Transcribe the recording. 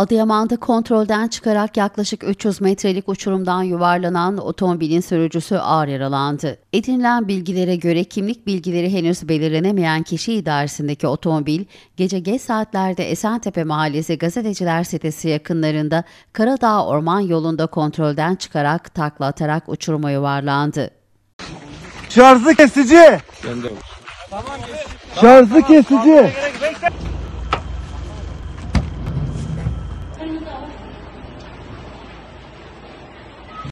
Adıyaman'da kontrolden çıkarak yaklaşık 300 metrelik uçurumdan yuvarlanan otomobilin sürücüsü ağır yaralandı. Edinilen bilgilere göre kimlik bilgileri henüz belirlenemeyen kişi idaresindeki otomobil gece geç saatlerde Esentepe Mahallesi Gazeteciler Sitesi yakınlarında Karadağ Orman yolunda kontrolden çıkarak takla atarak uçuruma yuvarlandı. Şarjı kesici. Tamam. Şarjı kesici.